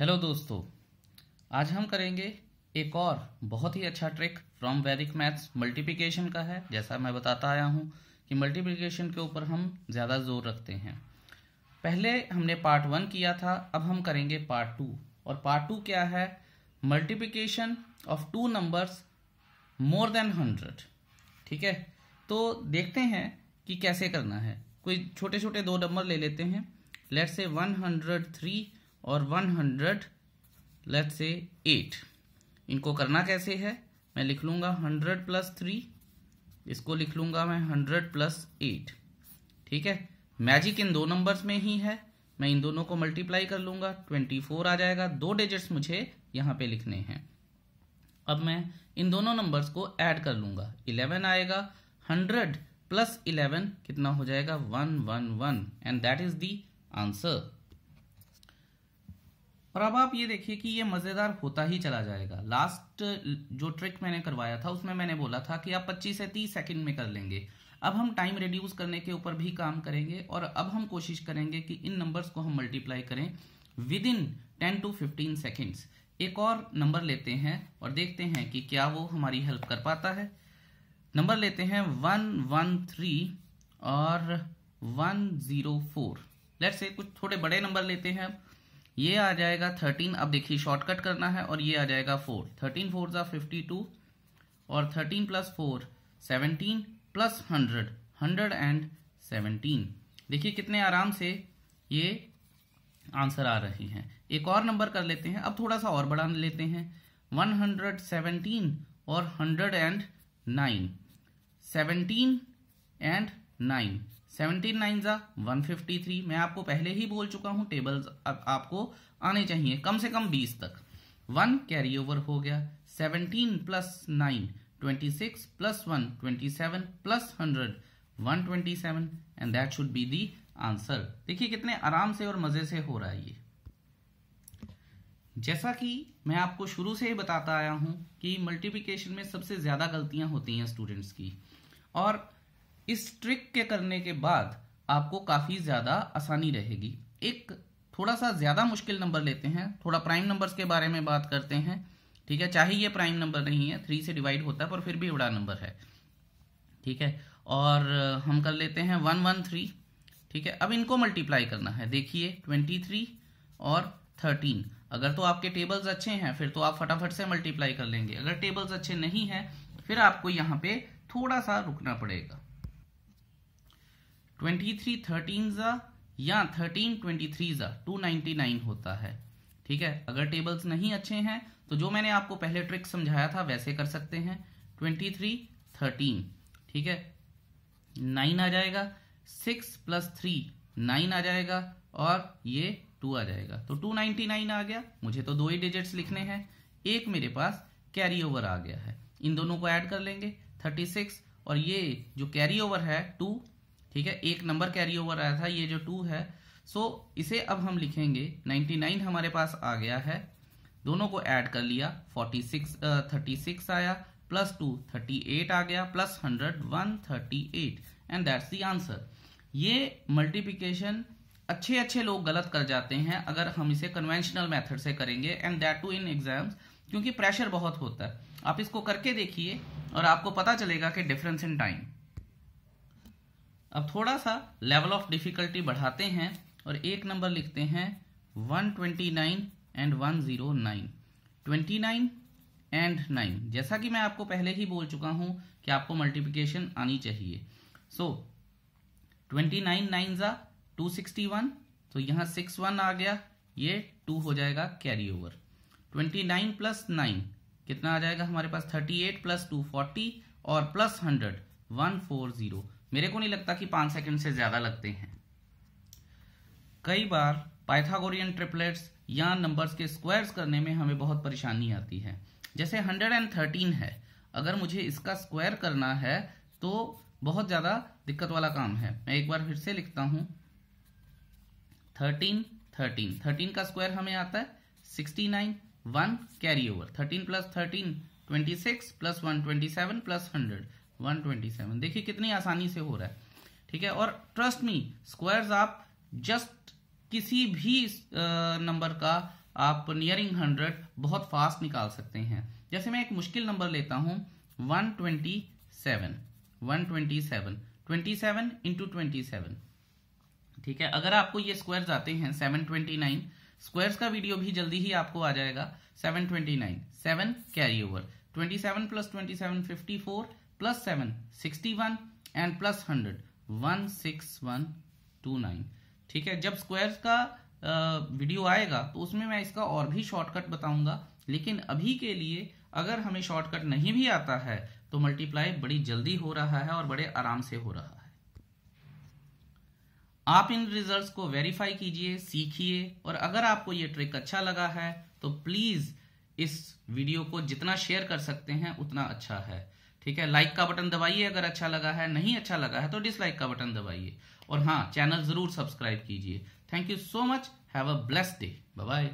hello दोस्तों आज हम करेंगे एक और बहुत ही अच्छा trick from Vedic maths multiplication का है जैसा मैं बताता आया हूँ कि मल्टीप्लिकेशन के ऊपर हम ज़्यादा जोर रखते हैं पहले हमने पार्ट वन किया था अब हम करेंगे पार्ट टू और पार्ट टू क्या है multiplication of two numbers more than hundred ठीक है तो देखते हैं कि कैसे करना है कोई छोटे छोटे दो नंबर ले लेते हैं लेट से वन हंड्रेड थ्री और 100 लेट से एट इनको करना कैसे है मैं लिख लूँगा 100 प्लस थ्री इसको लिख लूँगा मैं 100 प्लस एट ठीक है मैजिक इन दो नंबर्स में ही है मैं इन दोनों को मल्टीप्लाई कर लूँगा 24 आ जाएगा दो डिजिट्स मुझे यहाँ पे लिखने हैं अब मैं इन दोनों नंबर्स को ऐड कर लूँगा 11 आएगा 100 प्लस 11 कितना हो जाएगा 111 and that is the answer और अब आप ये देखिए कि ये मज़ेदार होता ही चला जाएगा लास्ट जो ट्रिक मैंने करवाया था उसमें मैंने बोला था कि आप 25 से 30 सेकंड में कर लेंगे अब हम टाइम रिड्यूस करने के ऊपर भी काम करेंगे और अब हम कोशिश करेंगे कि इन नंबर्स को हम मल्टीप्लाई करें within ten to fifteen seconds एक और नंबर लेते हैं और देखते हैं कि क्या वो हमारी हेल्प कर पाता है नंबर लेते हैं वन वन थ्री और one zero four let's say कुछ थोड़े बड़े नंबर लेते हैं अब ये आ जाएगा थर्टीन अब देखिए शॉर्टकट करना है और ये आ जाएगा फोर थर्टीन फोर ज़ा फिफ्टी टू और thirteen plus four seventeen plus hundred hundred and seventeen देखिए कितने आराम से ये आंसर आ रहे हैं एक और नंबर कर लेते हैं अब थोड़ा सा और बढ़ा लेते हैं वन हंड्रेड सेवनटीन और hundred and nine seventeen and nine seventeen nine जा वन फिफ्टी थ्री मैं आपको पहले ही बोल चुका हूं टेबल्स आपको आने चाहिए कम से कम बीस तक वन कैरी ओवर हो गया seventeen plus nine twenty six plus one twenty seven plus hundred one twenty seven and that should be the answer देखिए कितने आराम से और मजे से हो रहा है ये जैसा कि मैं आपको शुरू से ही बताता आया हूं कि मल्टीप्लिकेशन में सबसे ज़्यादा गलतियां होती हैं स्टूडेंट्स की और इस ट्रिक के करने के बाद आपको काफ़ी ज़्यादा आसानी रहेगी एक थोड़ा सा ज़्यादा मुश्किल नंबर लेते हैं थोड़ा प्राइम नंबर्स के बारे में बात करते हैं ठीक है चाहे ये प्राइम नंबर नहीं है थ्री से डिवाइड होता है पर फिर भी बड़ा नंबर है ठीक है और हम कर लेते हैं वन वन थ्री ठीक है अब इनको मल्टीप्लाई करना है देखिए ट्वेंटी थ्री और थर्टीन अगर तो आपके टेबल्स अच्छे हैं फिर तो आप फटाफट से मल्टीप्लाई कर लेंगे अगर टेबल्स अच्छे नहीं है तो फिर आपको यहाँ पे थोड़ा सा रुकना पड़ेगा ट्वेंटी थ्री थर्टीन जा या थर्टीन ट्वेंटी थ्री जा टू नाइनटी नाइन होता है ठीक है अगर टेबल्स नहीं अच्छे हैं तो जो मैंने आपको पहले ट्रिक समझाया था वैसे कर सकते हैं ट्वेंटी थ्री थर्टीन ठीक है नाइन आ जाएगा सिक्स प्लस थ्री नाइन आ जाएगा और ये टू आ जाएगा तो टू नाइनटी नाइन आ गया मुझे तो दो ही डिजिट्स लिखने हैं एक मेरे पास कैरी ओवर आ गया है इन दोनों को ऐड कर लेंगे थर्टी सिक्स और ये जो कैरी ओवर है टू ठीक है एक नंबर कैरी ओवर आया था ये जो टू है सो इसे अब हम लिखेंगे 99 हमारे पास आ गया है दोनों को ऐड कर लिया 46 36 आया प्लस टू थर्टी एट आ गया plus hundred one thirty eight and that's the answer ये मल्टीप्लिकेशन अच्छे अच्छे लोग गलत कर जाते हैं अगर हम इसे कन्वेंशनल मेथड से करेंगे and that too in exams क्योंकि प्रेशर बहुत होता है आप इसको करके देखिए और आपको पता चलेगा कि डिफरेंस इन टाइम अब थोड़ा सा लेवल ऑफ डिफिकल्टी बढ़ाते हैं और एक नंबर लिखते हैं 129 एंड 109 29 एंड 9 जैसा कि मैं आपको पहले ही बोल चुका हूं कि आपको मल्टीप्लीकेशन आनी चाहिए सो ट्वेंटी नाइन नाइन ज़ा टू सिक्सटी वन तो यहां सिक्स वन आ गया ये टू हो जाएगा carry over twenty nine plus nine कितना आ जाएगा हमारे पास thirty eight plus two forty और plus hundred one four zero मेरे को नहीं लगता कि पांच सेकंड से ज़्यादा लगते हैं कई बार पाइथागोरियन ट्रिपलेट्स या नंबर्स के स्क्वायर्स करने में हमें बहुत परेशानी आती है जैसे 113 है अगर मुझे इसका स्क्वायर करना है तो बहुत ज़्यादा दिक्कत वाला काम है मैं एक बार फिर से लिखता हूं थर्टीन थर्टीन थर्टीन का स्क्वायर हमें आता है sixty nine one carry over thirteen plus thirteen twenty six plus one twenty seven plus hundred 127 देखिए कितनी आसानी से हो रहा है ठीक है और ट्रस्ट मी स्क्वायर्स आप जस्ट किसी भी नंबर का आप नियरिंग हंड्रेड बहुत फास्ट निकाल सकते हैं जैसे मैं एक मुश्किल नंबर लेता हूं 127 127 27 इंटू ट्वेंटी ठीक है अगर आपको ये स्क्वायर्स आते हैं 729 स्क्वायर्स का वीडियो भी जल्दी ही आपको आ जाएगा 729 7 carry over 27 plus fifty four plus seven sixty one and plus hundred one six one two nine ठीक है जब स्क्वायर्स का वीडियो आएगा तो उसमें मैं इसका और भी शॉर्टकट बताऊंगा लेकिन अभी के लिए अगर हमें शॉर्टकट नहीं भी आता है तो मल्टीप्लाई बड़ी जल्दी हो रहा है और बड़े आराम से हो रहा है आप इन रिजल्ट्स को वेरीफाई कीजिए सीखिए और अगर आपको ये ट्रिक अच्छा लगा है तो प्लीज़ इस वीडियो को जितना शेयर कर सकते हैं उतना अच्छा है ठीक है लाइक का बटन दबाइए अगर अच्छा लगा है नहीं अच्छा लगा है तो डिसलाइक का बटन दबाइए और हाँ चैनल जरूर सब्सक्राइब कीजिए thank you so much have a blessed day bye